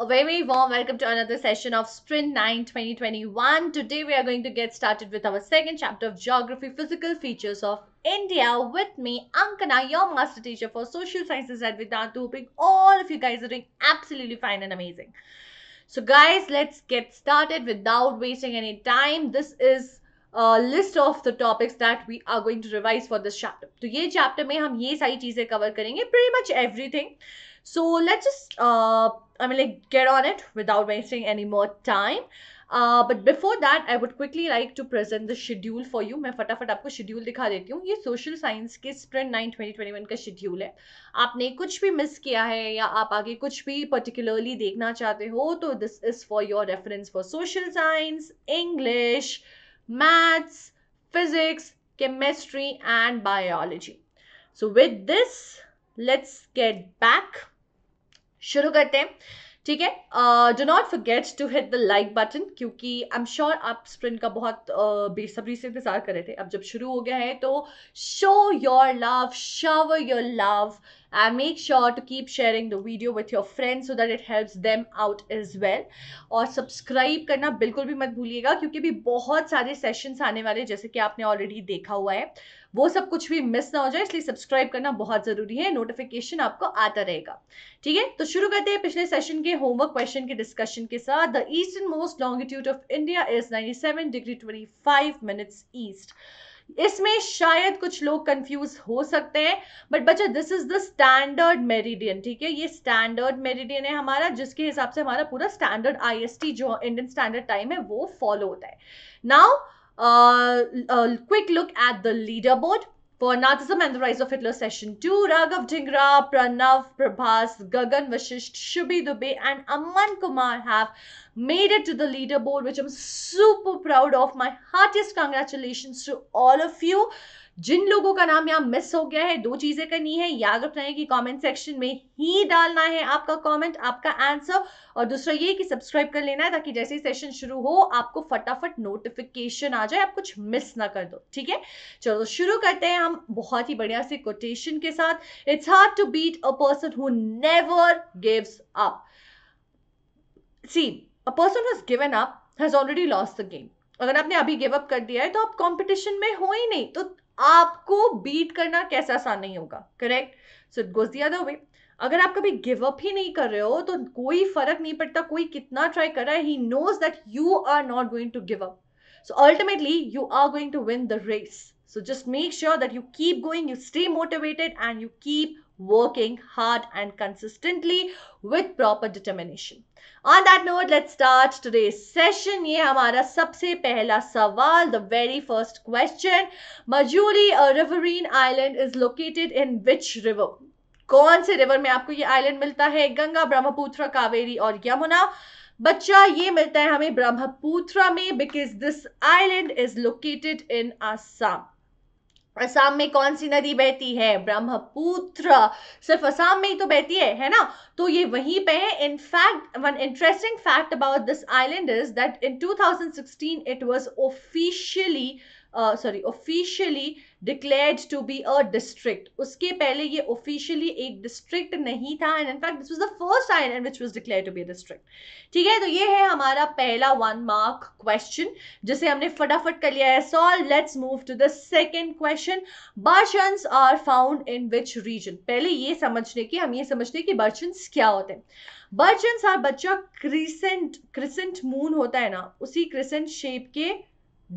A very, very warm welcome to another session of Sprint 9 2021. Today we are going to get started with our second chapter of Geography Physical Features of India with me, Ankana, your master teacher for social sciences at Vedanta. Hoping all of you guys are doing absolutely fine and amazing. So, guys, let's get started without wasting any time. This is a list of the topics that we are going to revise for this chapter. in this chapter we will cover pretty much everything. So let's just, uh, I mean, like, get on it without wasting any more time. Uh, but before that, I would quickly like to present the schedule for you. मैं फटाफट आपको schedule दिखा देती हूँ. ये social science के sprint 9 2021 का schedule है. आपने कुछ भी miss किया है या आप आगे कुछ particularly देखना चाहते हो, this is for your reference for social science, English, maths, physics, chemistry and biology. So with this, let's get back. शुरू करते हैं ठीक है do not forget to hit the like button क्योंकि आई एम श्योर आप sprint का बहुत uh, बेसब्री से इंतजार कर रहे थे अब जब शुरू हो गया है तो show your love shower your love I make sure to keep sharing the video with your friends so that it helps them out as well और सब्सक्राइब करना बिल्कुल भी मत भूलिएगा क्योंकि भी बहुत सारे सेशंस आने वाले जैसे कि आपने ऑलरेडी देखा हुआ है वो सब कुछ भी मिस ना हो जाए इसलिए सब्सक्राइब करना बहुत ज़रूरी है नोटिफिकेशन आपको आता रहेगा ठीक है तो शुरू करते हैं पिछले सेशन के होमवर्क क्वेश्चन के डिस्कशन के साथ the eastern most longitude of India is 97 degree 25 minutes east इसमें शायद कुछ लोग कंफ्यूज हो सकते हैं बट बच्चा this is the standard meridian ठीक है ये स्टैंडर्ड मेरिडियन है हमारा जिसके हिसाब से हमारा पूरा स्टैंडर्ड आईएसटी जो इंडियन स्टैंडर्ड टाइम है वो फॉलो होता है now quick look at the leader board for Nazism and the Rise of Hitler Session 2, Raghav Dhingra, Pranav Prabhas, Gagan Vashisht, Shubhi Dubey and Aman Kumar have made it to the leaderboard which I'm super proud of. My heartiest congratulations to all of you. जिन लोगों का नाम यहाँ miss हो गया है दो चीजें करनी है याद रखना है कि कमेंट सेक्शन में ही डालना है आपका कमेंट आपका आंसर और दूसरा ये कि सब्सक्राइब कर लेना है ताकि जैसे ही सेशन शुरू हो आपको फटाफट नोटिफिकेशन आ जाए आप कुछ मिस ना कर दो ठीक है चलो शुरू करते हैं हम बहुत ही बढ़िया से कोटेशन के साथ it's hard to beat a person who never gives up see a person who's given up has already lost the game अगर आपने अभी गिव अप कर दिया है तो आप कंपटीशन में हो ही नहीं तो आपको बीट करना कैसा आसान नहीं होगा करेक्ट सो इट गोज दिया वे अगर आप कभी गिव अप ही नहीं कर रहे हो तो कोई फर्क नहीं पड़ता कोई कितना ट्राई कर रहा है he knows that you are not going to give up so ultimately you are going to win the race so just make sure that you keep going you stay motivated and you keep working hard and consistently with proper determination. On that note, let's start today's session. ye hamara sabse pehla sawal the very first question. majuri a riverine island, is located in which river? कौन से river में आपको ये island मिलता है गंगा ब्रह्मपुत्र कावेरी और यमुना बच्चा ये मिलता है हमें ब्रह्मपुत्र में because this island is located in Assam Assam में कौन सी नदी बहती है ब्रह्मपुत्र सिर्फ असम में ही तो बहती है है ना तो ये वहीं पे है in fact one interesting fact about this island is that in 2016 it was officially sorry officially declared to be a district उसके पहले ये ऑफिशियली एक डिस्ट्रिक्ट नहीं था and in fact this was the first island which was declare to be district ठीक है तो ये है हमारा पहला वन मार्क क्वेश्चन जिसे हमने फटाफट कर लिया है solve let's move to the second question barchans are found in which region पहले ये समझने की हम ये समझते हैं कि बर्चन्स क्या होते हैं बर्चन्स आर बच्चा क्रिसेंट क्रिसेंट मून होता है ना उसी क्रिसेंट शेप के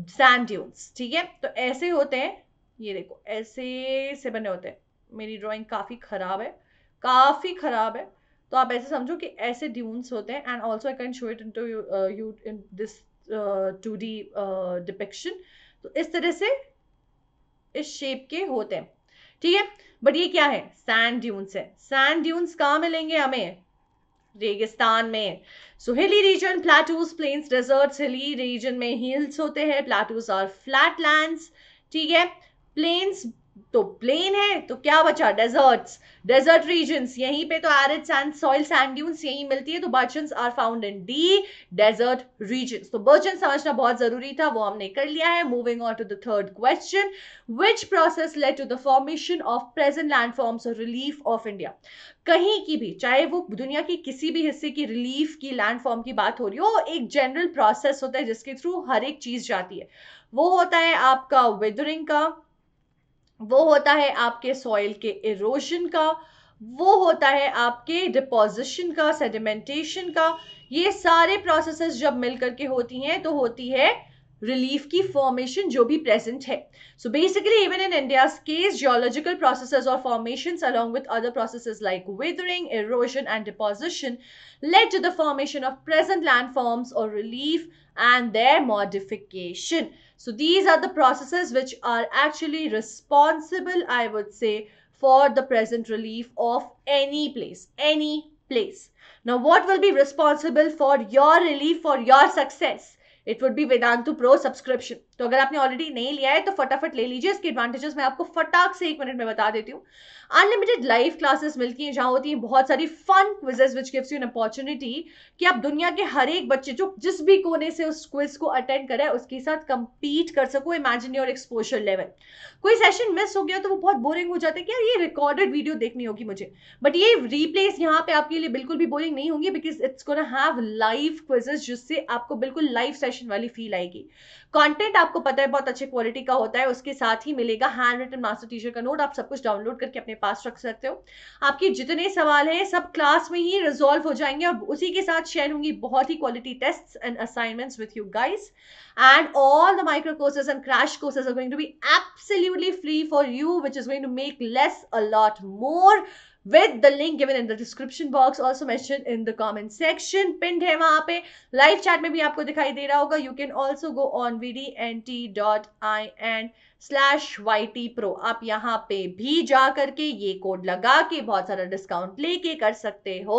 सैंड ड्यून्स ठीक है तो ऐसे होते हैं ये देखो ऐसे से बने होते हैं मेरी ड्राइंग काफ़ी ख़राब है काफ़ी ख़राब है तो आप ऐसे समझो कि ऐसे ड्यून्स होते हैं and also I can show it in to you in this two D depiction तो इस तरह से इस शेप के होते हैं ठीक है बट ये क्या है सैंड ड्यून्स है सैंड ड्यून्स कहाँ मिलेंगे हमें रेगिस्तान में so hilly region plateaus plains deserts hilly region में हिल्स होते हैं प्लाटूज और फ्लैट लैंड्स ठीक है प्लेन्स तो प्लेन है तो क्या बचा डेजर्ट्स डेजर्ट रीजन यहीं पे तो arid sand soil sand dunes यहीं मिलती है तो barchan are found in the desert region तो बर्चन समझना बहुत जरूरी था वो हमने कर लिया है moving on to the third question which process led to the formation of present landforms और रिलीफ ऑफ इंडिया कहीं की भी चाहे वो दुनिया के किसी भी हिस्से की रिलीफ की लैंडफॉर्म की बात हो रही हो एक जनरल प्रोसेस होता है जिसके थ्रू हर एक चीज जाती है वो होता है आपका वेदरिंग का वो होता है आपके सॉइल के इरोजन का वो होता है आपके डिपोजिशन का सेडिमेंटेशन का ये सारे प्रोसेसेस जब मिल करके होती हैं तो होती है रिलीफ की फॉर्मेशन जो भी प्रेजेंट है so basically even in India's case geological processes और formation along with other processes like erosion and deposition led to the formation of present land forms और relief and their modification So these are the processes which are actually responsible, I would say, for the present relief of any place, any place. Now, what will be responsible for your relief, for your success? It would be Vedantu Pro subscription. तो अगर आपने already नहीं लिया है तो फटाफट ले लीजिए इसके एडवांटेजेस मैं आपको फटाक से एक मिनट में बता देती हूँ अनलिमिटेड लाइव क्लासेस मिलती हैं जहाँ होती हैं बहुत सारी fun quizzes which gives you an opportunity कि आप दुनिया के हर एक बच्चे जो जिस भी कोने से उस क्विज को अटेंड करे उसके साथ कंपीट कर सको इमेजिन योर एक्सपोजर लेवल कोई सेशन मिस हो गया तो वो बहुत बोरिंग हो जाता है कि यार ये रिकॉर्डेड वीडियो देखनी होगी मुझे बट ये रीप्लेस यहाँ पे आपके लिए बिल्कुल भी बोरिंग नहीं होंगी because it's gonna have live quizzes जिससे आपको बिल्कुल लाइव सेशन वाली फील आएगी कॉन्टेंट आपको पता है बहुत अच्छे क्वालिटी का होता है उसके साथ ही मिलेगा हैंड रिटन मास्टर टीचर का नोट आप सब कुछ डाउनलोड करके अपने पास रख सकते हो आपके जितने सवाल हैं सब क्लास में ही रिजॉल्व हो जाएंगे और उसी के साथ शेयर होंगी बहुत ही quality test and assignments with you guys and all the micro courses and crash courses are going to be absolutely free for you which is going to make less a lot more with the link given in the description box also मैं in the comment section पिंड है वहां पे live chat में भी आपको दिखाई दे रहा होगा you can also go on V D N T dot I N slash Y T pro आप यहाँ पे भी जा करके ये कोड लगा के बहुत सारा डिस्काउंट लेके कर सकते हो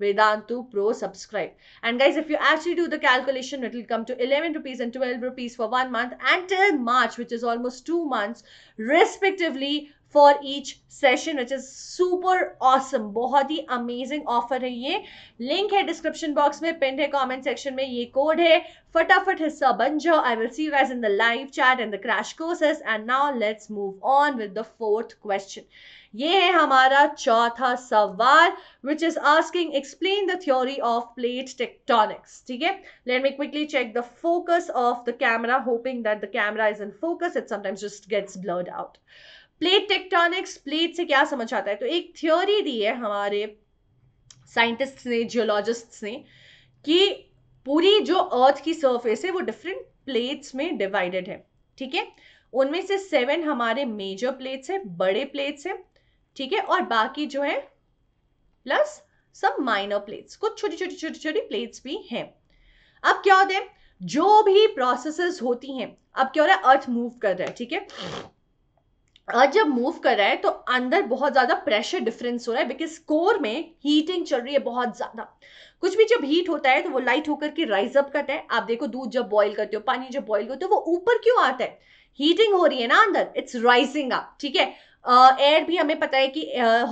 Vedantu pro subscribe and guys if you actually do the calculation it will come to eleven rupees and twelve rupees for one month and till March which is almost two months respectively for each session which is super awesome बहुत ही amazing offer है ये link है description box में पिंड है comment section में ये कोड है फटाफट हिस्सा बन जाओ I will see you in the live chat and the crash courses and now let's move on with the fourth question ये है हमारा चौथा सवाल which is asking explain the theory of plate tectonics ठीक है let me quickly check the focus of the camera hoping that the camera is in focus it sometimes just gets blurred out plate tectonics plate से क्या समझ आता है तो एक theory दी है हमारे साइंटिस्ट ने जियोलॉजिस्ट ने कि पूरी जो अर्थ की सरफेस है वो डिफरेंट प्लेट्स में डिवाइडेड है ठीक है उनमें से सेवन हमारे मेजर प्लेट्स है बड़े प्लेट्स है ठीक है और बाकी जो है प्लस सब माइनर प्लेट्स कुछ छोटी छोटी छोटी छोटी प्लेट्स भी हैं अब क्या होते हैं जो भी प्रोसेसेस होती हैं अब क्या हो रहा है अर्थ मूव कर रहा है ठीक है जब मूव कर रहा है तो अंदर बहुत ज़्यादा प्रेशर डिफरेंस हो रहा है बिकॉज कोर में हीटिंग चल रही है बहुत ज़्यादा कुछ भी जब हीट होता है तो वो लाइट होकर के राइज अप करता है आप देखो दूध जब बॉईल करते हो पानी जब बॉईल करते हो वो ऊपर क्यों आता है हीटिंग हो रही है ना अंदर इट्स राइजिंग अप ठीक है एयर भी हमें पता है कि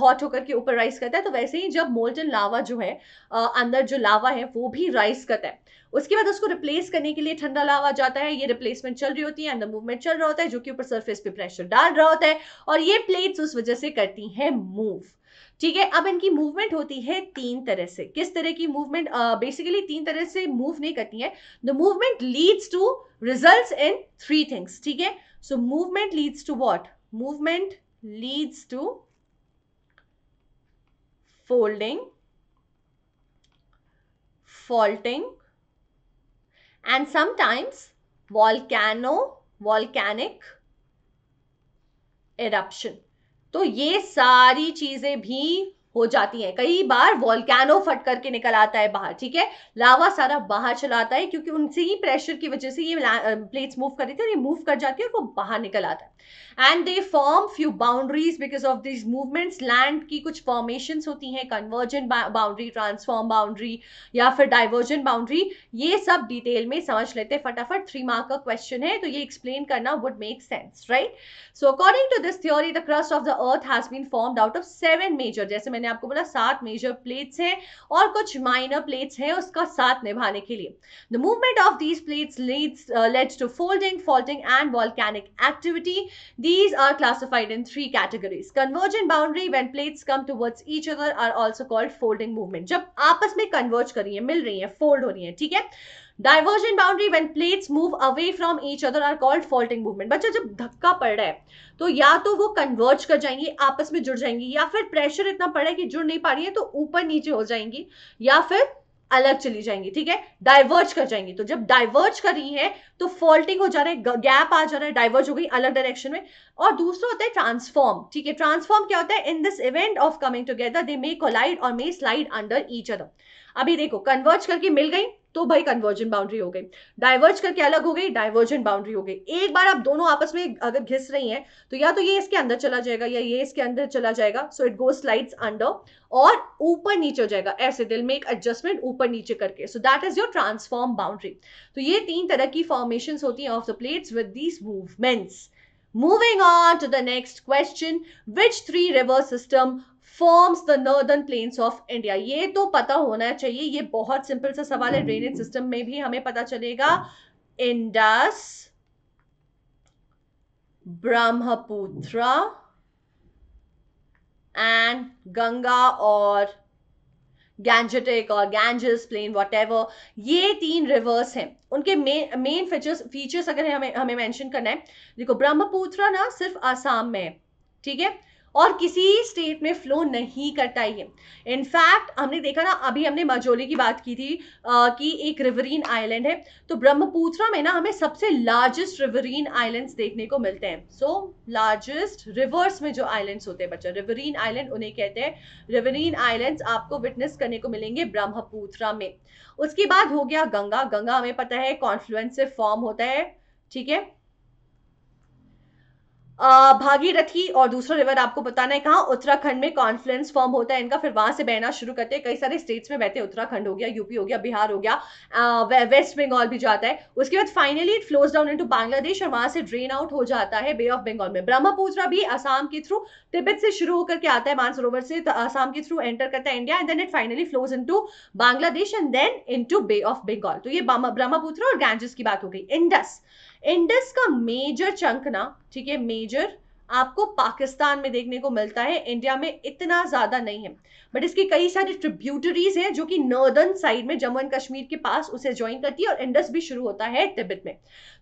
हॉट होकर के ऊपर राइस करता है तो वैसे ही जब मोल्टन लावा जो है अंदर जो लावा है वो भी राइस करता है उसके बाद उसको रिप्लेस करने के लिए ठंडा लावा जाता है ये रिप्लेसमेंट चल रही होती है अंदर मूवमेंट चल रहा होता है जो कि ऊपर सरफेस पे प्रेशर डाल रहा होता है और ये प्लेट्स उस वजह से करती हैं मूव ठीक है अब इनकी मूवमेंट होती है तीन तरह से किस तरह की मूवमेंट बेसिकली तीन तरह से मूव नहीं करती है the movement leads to result in three things ठीक है so movement leads to what movement leads to folding, faulting and sometimes volcano, volcanic eruption. तो ये सारी चीजें भी हो जाती है कई बार वॉलकैनो फट करके निकल आता है बाहर ठीक है लावा सारा बाहर चला आता है क्योंकि उनसे ही प्रेशर की वजह से ये प्लेट्स मूव कर रही थी और ये मूव कर जाती है और वो बाहर निकल आता है and they form few boundaries because of this movements land की कुछ फॉर्मेशन होती हैं कन्वर्जन बाउंड्री ट्रांसफॉर्म बाउंड्री या फिर डाइवर्जन बाउंड्री ये सब डिटेल में समझ लेते हैं फटाफट थ्री मार्क का क्वेश्चन है तो ये एक्सप्लेन करना would make sense right so according to this theory the crust of the earth has been form out of seven major जैसे मैंने मैंने आपको बोला सात मेजर प्लेट्स हैं और कुछ माइनर प्लेट्स हैं उसका साथ निभाने के लिए the movement of these plates leads leads to folding faulting and volcanic activity these are classified in three categories conversion boundary when plates come towards each other are also called folding movement जब आपस में converge करिए मिल रही है fold हो रही है ठीक है divergent boundary when plates move away from each other are called faulting movement बच्चा जब धक्का पड़ रहा है तो या तो वो कन्वर्ज कर जाएंगी आपस में जुड़ जाएंगी या फिर प्रेशर इतना पड़ रहा है कि जुड़ नहीं पा रही है तो ऊपर नीचे हो जाएंगी या फिर अलग चली जाएंगी ठीक है डाइवर्ज कर जाएंगी तो जब डाइवर्ज कर रही है तो फॉल्टिंग हो जा रहा है गैप आ जा रहा है डाइवर्ज हो गई अलग डायरेक्शन में और दूसरा होता है ट्रांसफॉर्म ठीक है ट्रांसफॉर्म क्या होता है in this event of coming together they may collide और may slide under each other अभी देखो कन्वर्ज करके मिल गई तो भाई कन्वर्जन बाउंड्री हो गई डाइवर्ज करके अलग हो गई डाइवर्जन बाउंड्री हो गई एक बार आप दोनों आपस में अगर घिस रही हैं तो या तो ये इसके अंदर चला जाएगा या ये इसके अंदर चला जाएगा so it go slides under और ऊपर नीचे हो जाएगा ऐसे दिल में एक एडजस्टमेंट ऊपर नीचे करके so that is your transform boundary तो ये तीन तरह की फॉर्मेशन होती हैं of the plates with these movements Moving on to the next question, which three river system forms the northern plains of India ये तो पता होना चाहिए ये बहुत सिंपल सा सवाल है ड्रेनेज सिस्टम में भी हमें पता चलेगा इंडस ब्रह्मपुत्र एंड गंगा और गैंजेटिक और गैंजेस प्लेन वॉट ये तीन रिवर्स हैं उनके मेन मेन फीचर्स फीचर्स अगर हमें हमें मेंशन करना है देखो ब्रह्मपुत्र ना सिर्फ आसाम में है ठीक है और किसी स्टेट में फ्लो नहीं करता ये इनफैक्ट हमने देखा ना अभी हमने मजोली की बात की थी आ, कि एक रिवरीन आइलैंड है तो ब्रह्मपुत्रा में ना हमें सबसे लार्जेस्ट रिवरीन आइलैंड्स देखने को मिलते हैं सो लार्जेस्ट रिवर्स में जो आइलैंड्स होते हैं बच्चों रिवरीन आइलैंड उन्हें कहते हैं रिवरीन आइलैंड्स आपको विटनेस करने को मिलेंगे ब्रह्मपुत्रा में उसके बाद हो गया गंगा गंगा हमें पता है कॉन्फ्लुएंस से फॉर्म होता है ठीक है भागीरथी और दूसरा रिवर आपको बताना है कहाँ उत्तराखंड में कॉन्फ्लुएंस फॉर्म होता है इनका फिर वहां से बहना शुरू करते हैं कई सारे स्टेट्स में बहते हैं उत्तराखंड हो गया यूपी हो गया बिहार हो गया वे, वेस्ट बंगाल भी जाता है उसके बाद finally it flows down into Bangladesh और वहां से ड्रेन आउट हो जाता है बे ऑफ बंगाल में ब्रह्मपुत्र भी आसाम के थ्रू तिब्बत से शुरू होकर के आता है मानसरोवर से आसाम के थ्रू एंटर करता है India and then it finally flows into Bangladesh and then into Bay of Bengal तो ये ब्रह्मपुत्र और गैंजेस की बात हो गई इंडस इंडस का मेजर चंक ना ठीक है मेजर आपको पाकिस्तान में देखने को मिलता है इंडिया में इतना ज़्यादा नहीं है बट इसकी कई सारी ट्रिब्यूटरीज हैं जो कि नॉर्दर्न साइड में जम्मू एंड कश्मीर के पास उसे ज्वाइन करती है और इंडस भी शुरू होता है तिब्बत में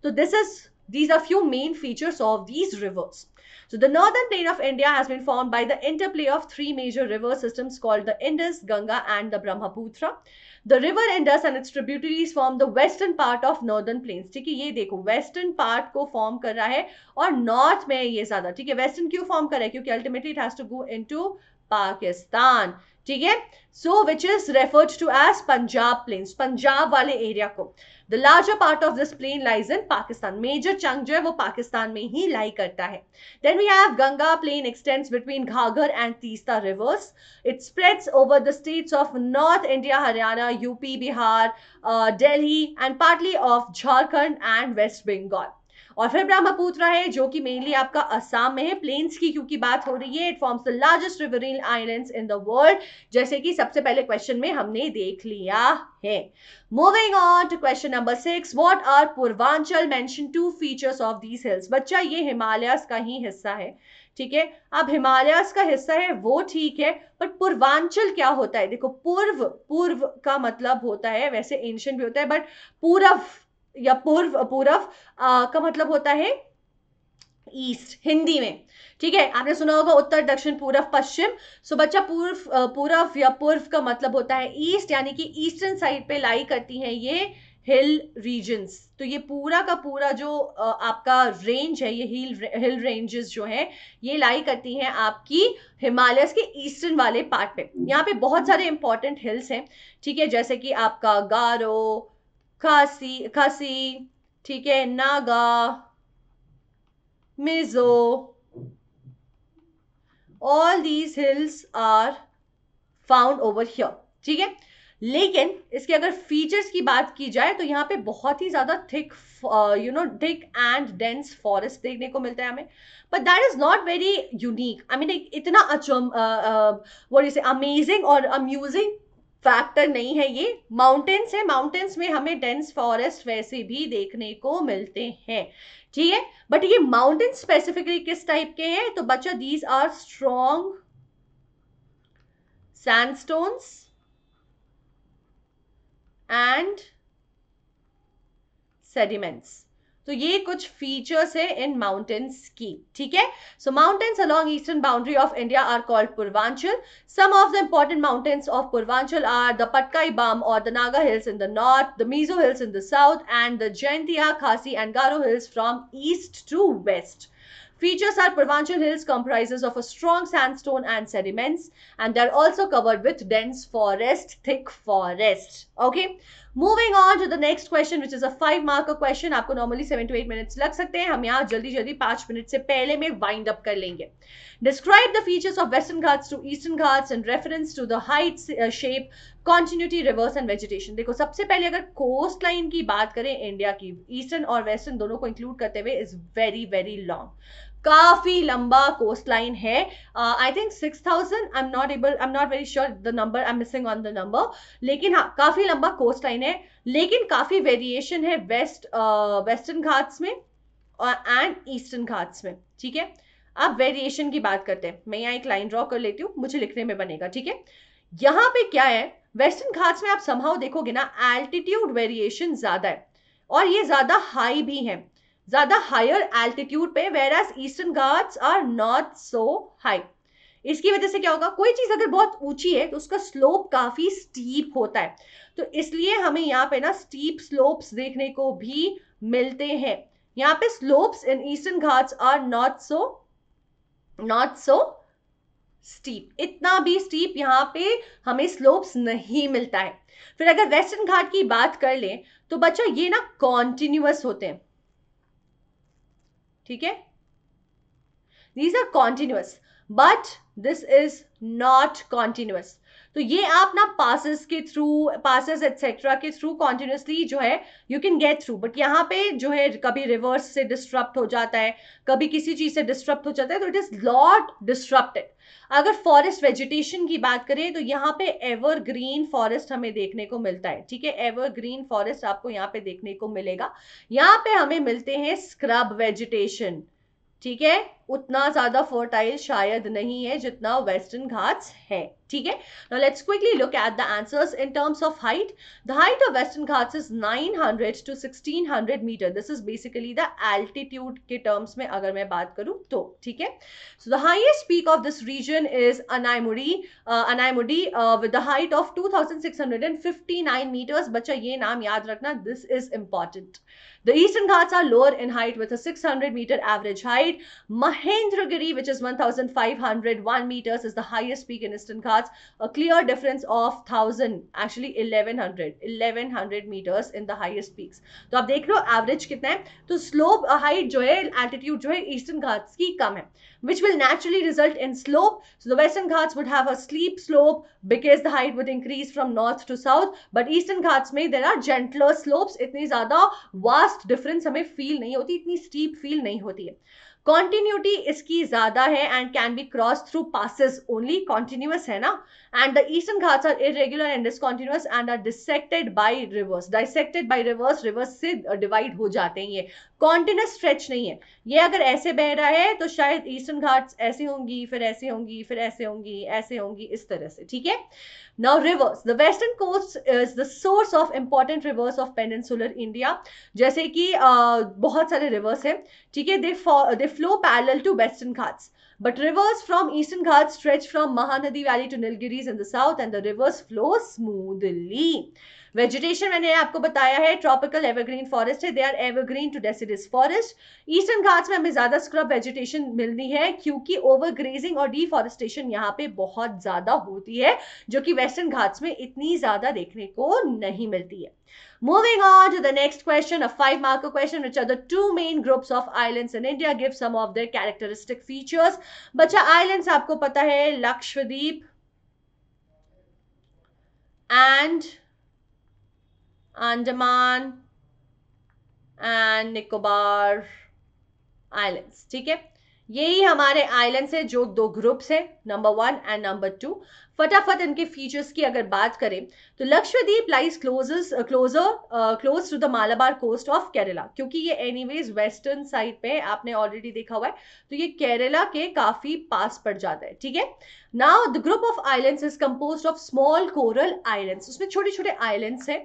तो this is these are few main features of these rivers So the northern plain of India has been formed by the interplay of three major river systems called the Indus, Ganga and the Brahmaputra. The river Indus and its tributaries form the western part of northern plains. Okay, है ये देखो western part को form कर रहा है और north में ये ज्यादा ठीक है western क्यों form कर क्योंकि ultimately it has to go into Pakistan ठीक है so which is referred to as Punjab plain Punjab वाले एरिया को the larger part of this plain lies in Pakistan major chunk जो है वो पाकिस्तान में ही लाई करता है then we have Ganga plain extends between Ghaghar and Teesta rivers it spreads over the states of north India Haryana UP Bihar Delhi and partly of Jharkhand and West Bengal और फिर ब्रह्मपुत्र है जो कि मेनली आपका असम में है प्लेन्स की क्योंकि बात हो रही है it forms the largest riverine islands in the world जैसे कि सबसे पहले क्वेश्चन में हमने देख लिया है moving on to question number six what are Purvanchal mention two features of these hills बच्चा ये हिमालयस का ही हिस्सा है ठीक है अब हिमालयस का हिस्सा है वो ठीक है बट पूर्वांचल क्या होता है देखो पूर्व पूर्व का मतलब होता है वैसे एंशियंट भी होता है बट पूरव या पूर्व पूर्व का मतलब होता है ईस्ट हिंदी में ठीक है आपने सुना होगा उत्तर दक्षिण पूर्व पश्चिम सो बच्चा पूर्व पूर्व या पूर्व का मतलब होता है ईस्ट यानी कि ईस्टर्न साइड पे लाई करती हैं ये हिल रीजन्स तो ये पूरा का पूरा जो आपका रेंज है ये हिल हिल रेंजेस जो है ये लाई करती हैं आपकी हिमालयस के ईस्टर्न वाले पार्ट पे यहाँ पे बहुत सारे इंपॉर्टेंट हिल्स हैं ठीक है जैसे कि आपका गारो खासी खासी ठीक है Naga Mizo all these hills are found over here ठीक है लेकिन इसके अगर फीचर्स की बात की जाए तो यहाँ पे बहुत ही ज़्यादा thick you know thick and dense forest देखने को मिलता है हमें but that is not very unique I mean इतना अचम वो इसे अमेजिंग और अम्यूजिंग फैक्टर नहीं है ये माउंटेन्स है माउंटेन्स में हमें डेंस फॉरेस्ट वैसे भी देखने को मिलते हैं ठीक है बट ये माउंटेन स्पेसिफिकली किस टाइप के हैं तो बच्चों these are strong sandstones and sediments तो ये कुछ फीचर्स है इन माउंटेन्स की ठीक है so mountains along eastern boundary of India are called Purvanchal some of the important mountains of Purvanchal are the Patkai Bum और the Naga hills in the north the Mizo hills in the south and the Jaintia Khasi and Garo hills from east to west Features are Purvanchal Hills comprises of a strong sandstone and sediments and they're also covered with dense forest, thick forest. Okay. Moving on to the next question which is a five mark का question आपको normally seven to eight minutes लग सकते हैं हम यहाँ जल्दी जल्दी पांच मिनट से पहले में वाइंड अप कर लेंगे describe the features of Western Ghats to Eastern Ghats and reference to the height shape continuity rivers and vegetation देखो सबसे पहले अगर कोस्ट लाइन की बात करें इंडिया की ईस्टर्न और वेस्टर्न दोनों को इंक्लूड करते हुए इज वेरी वेरी लॉन्ग काफ़ी लंबा कोस्ट लाइन है I think six thousand I am not able I am not very sure the number I am missing on the number लेकिन हाँ काफ़ी लंबा कोस्ट लाइन है लेकिन काफ़ी वेरिएशन है वेस्ट वेस्टर्न uh, घाट्स में एंड uh, ईस्टर्न घाट्स में ठीक है अब वेरिएशन की बात करते हैं मैं यहाँ एक लाइन ड्रॉ कर लेती हूँ मुझे लिखने में बनेगा ठीक है यहाँ पे क्या है वेस्टर्न घाट्स में आप संभाव देखोगे ना एल्टीट्यूड वेरिएशन ज़्यादा है और ये ज़्यादा हाई भी है ज्यादा हायर एल्टीट्यूड पे whereas Eastern Ghats are not so high इसकी वजह से क्या होगा कोई चीज़ अगर बहुत ऊंची है तो उसका स्लोप काफ़ी स्टीप होता है तो इसलिए हमें यहाँ पे ना स्टीप स्लोप्स देखने को भी मिलते हैं यहाँ पे slopes in Eastern Ghats are not so not so steep इतना भी स्टीप यहाँ पे हमें स्लोप्स नहीं मिलता है फिर अगर वेस्टर्न घाट की बात कर लें तो बच्चों ये ना कॉन्टिन्यूस होते हैं ठीक these are continuous but this is not continuous तो ये आप ना पासिस के थ्रू पासिस एक्सेट्रा के थ्रू कॉन्टिन्यूसली जो है you can get through but यहाँ पे जो है कभी रिवर्स से डिस्टर्ब हो जाता है कभी किसी चीज़ से डिस्टर्ब हो जाता है तो इट इज़ लॉट डिस्ट्रप्टेड अगर फॉरेस्ट वेजिटेशन की बात करें तो यहाँ पे एवर ग्रीन फॉरेस्ट हमें देखने को मिलता है ठीक है एवर ग्रीन फॉरेस्ट आपको यहाँ पे देखने को मिलेगा यहाँ पे हमें मिलते हैं स्क्रब वेजिटेशन ठीक है उतना ज्यादा फर्टाइल शायद नहीं है जितना वेस्टर्न घाट्स है ठीक है now let's quickly look at the answers in terms of height the height of Western Ghats is 900 two 1600 meter this is basically the altitude के टर्म्स में अगर मैं बात करूं तो ठीक है so the highest peak of this region is Anamudi Anamudi with the height of 2659 meters बच्चा ये नाम याद रखना this is important The eastern Ghats are lower in height with a 600 meter average height. Mahendragiri, which is 1501 meters, is the highest peak in eastern Ghats, a clear difference of 1000, actually 1100, 1100 meters in the highest peaks. So, you देख रहे average कितना है So, slope uh, height जो है altitude जो है eastern Ghats की कम which will naturally result in slope. So the western Ghats would have a steep slope because the height would increase from north to south. But eastern Ghats में there are gentler slopes. इतनी ज़्यादा vast vast difference हमें feel नहीं होती इतनी steep feel नहीं होती है कॉन्टिन्यूटी इसकी ज़्यादा है and can be cross through passes only continuous है ना and the Eastern Ghats are irregular and discontinuous and are dissected by rivers dissected by rivers rivers से डिवाइड हो जाते हैं ये कॉन्टिन्यूस स्ट्रेच नहीं है ये अगर ऐसे बह रहा है तो शायद ईस्टर्न घाट्स ऐसे होंगी फिर ऐसे होंगी फिर ऐसे होंगी ऐसे होंगी इस तरह से ठीक है now rivers the western coast is the source of important rivers of peninsular India जैसे कि uh, बहुत सारे रिवर्स हैं ठीक है they they flow parallel to Western Ghats but rivers from Eastern Ghat stretch from Mahanadi valley to Nilgiris in the south and the rivers flow smoothly vegetation मैंने आपको बताया है ट्रॉपिकल एवरग्रीन फॉरेस्ट है they are evergreen to deciduous forest Eastern Ghats में हमें ज़्यादा scrub vegetation मिलनी है क्योंकि ओवरग्रेजिंग और डिफॉरेस्टेशन यहाँ पे बहुत ज़्यादा होती है जो कि वेस्टर्न घाट्स में इतनी ज़्यादा देखने को नहीं मिलती है Moving on to the next question, a five marker question, which are the two main groups of islands in India. Give some of their characteristic features. बच्चा islands आपको पता है Lakshadweep and Andaman and Nicobar islands ठीक है यही हमारे आइलैंड्स है जो दो ग्रुप्स है number one and number two फटाफट इनके फीचर्स की अगर बात करें तो Lakshadweep lies closes closer close to the Malabar coast of Kerala क्योंकि ये एनीवेज वेस्टर्न साइड पे आपने ऑलरेडी देखा हुआ है तो ये केरला के काफी पास पड़ जाता है ठीक है now the group of islands is compose of small coral islands उसमें छोटे छोटे आइलैंड्स हैं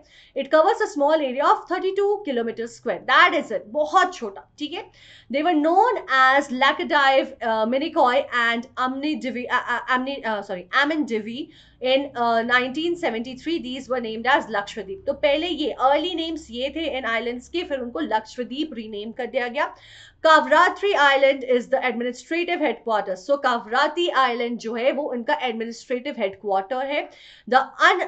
it covers a small area of 32 kilometer square that is it बहुत छोटा ठीक है they were known as Laccadive Minicoy and Amindivi sorry Amindivi Lakshadweep in 1973 these were named as Lakshadweep तो पहले ये अर्ली नेम्स ये थे इन आइलैंड्स के फिर उनको लक्षद्वीप रीनेम कर दिया गया Kavaratti island is the administrative headquarter so Kavaratti island जो है वो इनका एडमिनिस्ट्रेटिव हेडक्वार्टर है the 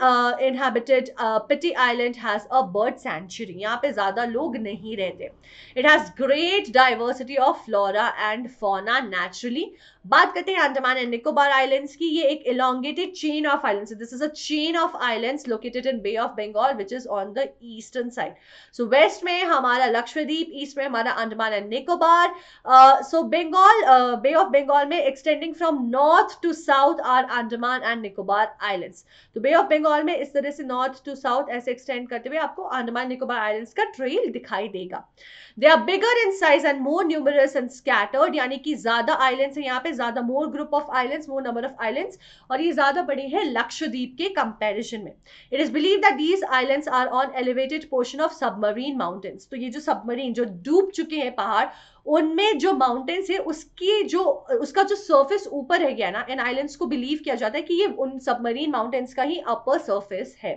uninhabited Pitti island has a bird sanctuary यहाँ पे ज्यादा लोग नहीं रहते it has great diversity of flora and fauna naturally बात करते हैं अंडमान एंड निकोबार आइलैंड्स की ये एक elongated chain of islands this is a chain of islands located in Bay of Bengal which is on the eastern side so west में हमारा Lakshadweep east में हमारा Andaman and Nicobar so Bengal Bay of Bengal में extending from north to south are Andaman and Nicobar islands तो Bay of Bengal में इस तरह से नॉर्थ टू साउथ ऐसे एक्सटेंड करते हुए आपको अंडमान निकोबार आइलैंड्स का ट्रेल दिखाई देगा they are bigger in size and more numerous and scattered यानी कि ज्यादा आइलैंड्स है यहाँ पे ज़्यादा more group of island more number of island और ये ज़्यादा बड़े हैं लक्षद्वीप के कंपेरिजन में it is believe that these island are on elevated portion of submarine mountains तो ये जो सबमरीन जो डूब चुके हैं पहाड़ उनमें जो माउंटेन्स है उसकी जो उसका जो सर्फेस ऊपर है गया ना इन आइलैंड्स को बिलीव किया जाता है कि ये उन सबमरीन माउंटेन्स का ही अपर सर्फेस है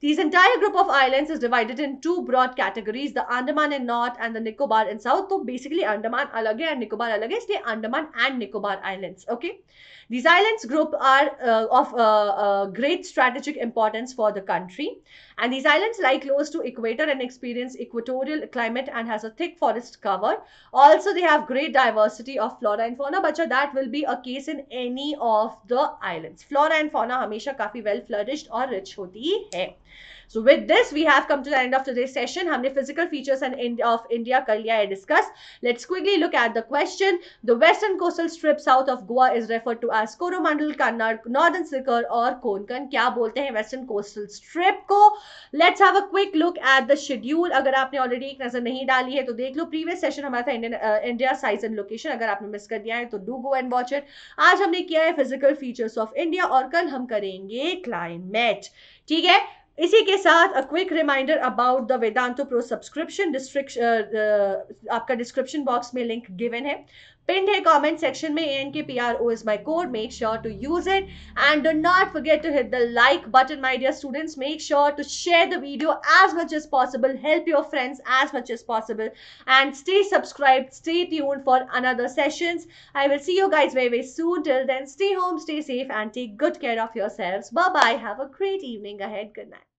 These entire group of islands is divided in two broad categories, the Andaman and North and the Nicobar and South. So basically Andaman alag and Nicobar alag hai, Andaman and Nicobar islands. Okay. These islands group are uh, of uh, uh, great strategic importance for the country. And these islands lie close to equator and experience equatorial climate and has a thick forest cover. Also, they have great diversity of flora and fauna. But that will be a case in any of the islands. Flora and fauna हमेशा काफी well flourished or rich होती है. So with this we have come to the end of today session हमने physical features and of India कर लिया है discuss let's quickly look at the question the western coastal strip south of Goa is referred to as Coromandel Kannada northern Circars और कोनकन क्या बोलते हैं western coastal strip को let's have a quick look at the schedule अगर आपने ऑलरेडी एक नजर नहीं डाली है तो देख लो प्रीवियस सेशन हमारा था Indian India size and location अगर आपने मिस कर दिया है तो do go and watch it आज हमने किया है फिजिकल फीचर्स ऑफ इंडिया और कल हम करेंगे क्लाइमेट ठीक है इसी के साथ a quick reminder about the Vedantu pro subscription district आपका डिस्क्रिप्शन बॉक्स में लिंक गिवन है pinned here comment section में ANKPRO is my code. Make sure to use it. And do not forget to hit the like button, my dear students. Make sure to share the video as much as possible. Help your friends as much as possible. And stay subscribed. Stay tuned for another sessions. I will see you guys very, very soon. Till then, stay home, stay safe and take good care of yourselves. Bye-bye. Have a great evening ahead. Good night.